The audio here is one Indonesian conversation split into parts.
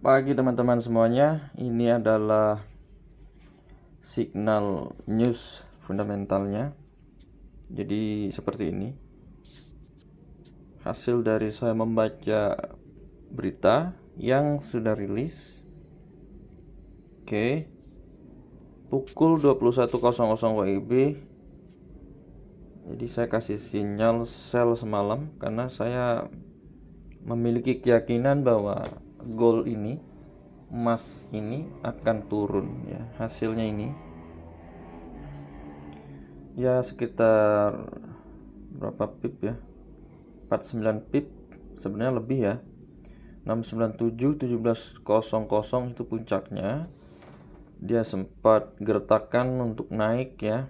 pagi teman-teman semuanya ini adalah signal news fundamentalnya jadi seperti ini hasil dari saya membaca berita yang sudah rilis oke pukul 21.00 WIB jadi saya kasih sinyal sel semalam karena saya memiliki keyakinan bahwa gold ini emas ini akan turun ya hasilnya ini ya sekitar berapa pip ya 49 pip sebenarnya lebih ya 697 1700 itu puncaknya dia sempat gertakan untuk naik ya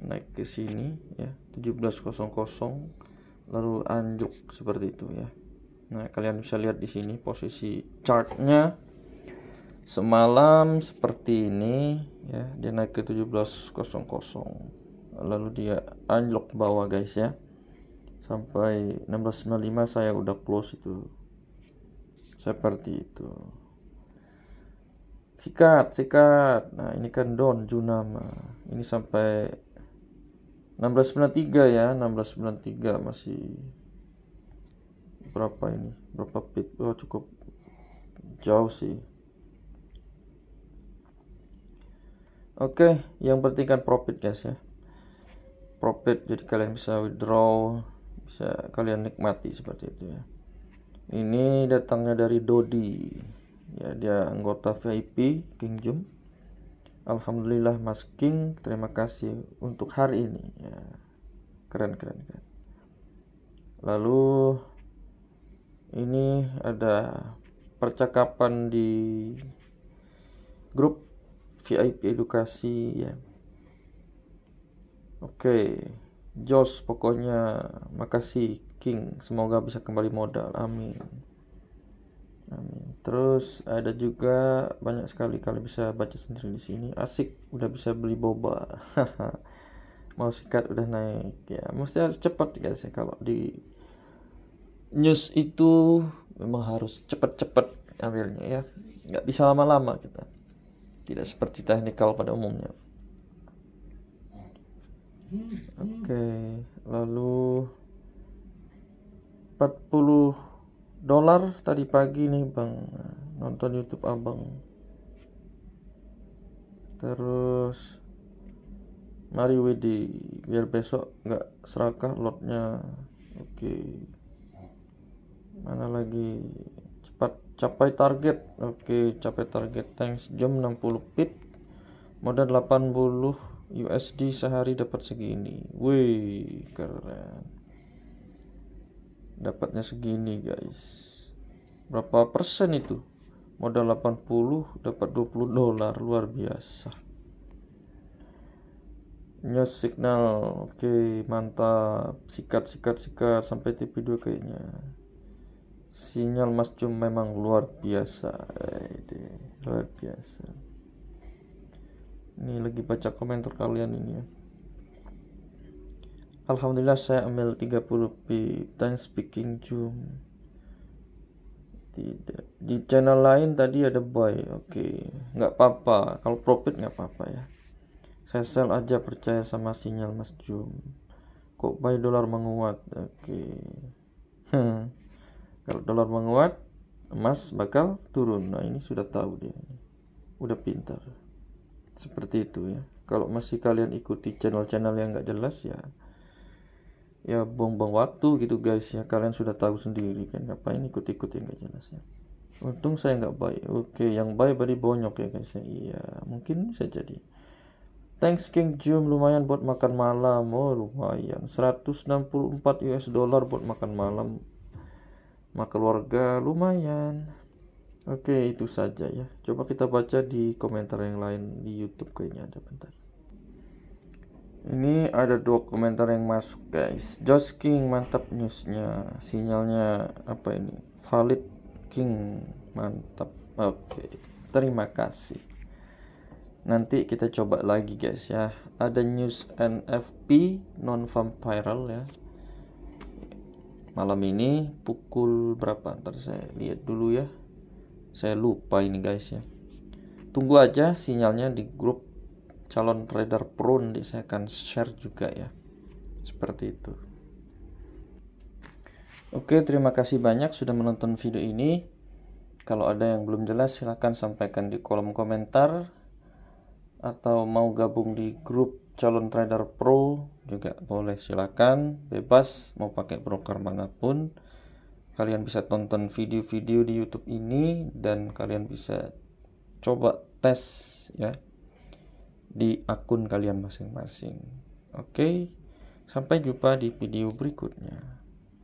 naik ke sini ya 1700 lalu anjuk seperti itu ya Nah, kalian bisa lihat di sini posisi chartnya semalam seperti ini ya, dia naik ke 17.00. Lalu dia anjlok bawah guys ya. Sampai 16.95 saya udah close itu. Seperti itu. Sikat, sikat. Nah, ini kan down Junama. Ini sampai 1693 ya, 1693 masih berapa ini berapa feet oh cukup jauh sih oke okay, yang penting kan profit guys ya profit jadi kalian bisa withdraw bisa kalian nikmati seperti itu ya ini datangnya dari Dodi ya dia anggota VIP King Jum Alhamdulillah Mas King terima kasih untuk hari ini ya keren keren keren lalu ini ada percakapan di grup VIP edukasi ya. Oke, Jos pokoknya makasih King, semoga bisa kembali modal. Amin. Amin. Terus ada juga banyak sekali kalian bisa baca sendiri di sini. Asik, udah bisa beli boba. Mau sikat udah naik ya. Mesti harus cepat guys ya kalau di news itu memang harus cepat-cepat ambilnya ya nggak bisa lama-lama kita tidak seperti teknikal pada umumnya oke okay, lalu 40 dolar tadi pagi nih bang nonton YouTube abang terus mari Wedi biar besok nggak serakah lotnya oke okay mana lagi cepat capai target oke capai target thanks jam 60 pip modal 80 USD sehari dapat segini wih keren dapatnya segini guys berapa persen itu modal 80 dapat 20 dolar luar biasa new signal oke okay, mantap sikat sikat sikat sampai TV2 kayaknya sinyal Mas Jum memang luar biasa Ede, eh, luar biasa ini lagi baca komentar kalian ini ya Alhamdulillah saya ambil 30 p time speaking Jum. tidak di channel lain tadi ada buy oke okay. nggak apa-apa kalau profit nggak apa-apa ya saya sell aja percaya sama sinyal Mas Jum kok buy dolar menguat oke okay. hmm kalau dolar menguat, emas bakal turun. Nah, ini sudah tahu dia. Udah pintar. Seperti itu ya. Kalau masih kalian ikuti channel-channel yang nggak jelas ya ya buang-buang waktu gitu guys ya kalian sudah tahu sendiri kan ngapain ikut-ikut yang nggak jelas ya untung saya nggak baik oke yang baik beri bonyok ya guys ya iya mungkin saya jadi Thanks King Jum lumayan buat makan malam. Oh, lumayan. 164 US dollar buat makan malam sama keluarga lumayan oke itu saja ya coba kita baca di komentar yang lain di YouTube kayaknya ada bentar ini ada dua komentar yang masuk guys Josh King mantap newsnya sinyalnya apa ini valid King mantap oke terima kasih nanti kita coba lagi guys ya ada news NFP non farm viral ya malam ini pukul berapa ntar saya lihat dulu ya saya lupa ini guys ya tunggu aja sinyalnya di grup calon trader pro nanti saya akan share juga ya seperti itu oke terima kasih banyak sudah menonton video ini kalau ada yang belum jelas silahkan sampaikan di kolom komentar atau mau gabung di grup calon trader pro juga boleh silakan bebas mau pakai broker manapun kalian bisa tonton video-video di YouTube ini dan kalian bisa coba tes ya di akun kalian masing-masing. Oke, sampai jumpa di video berikutnya.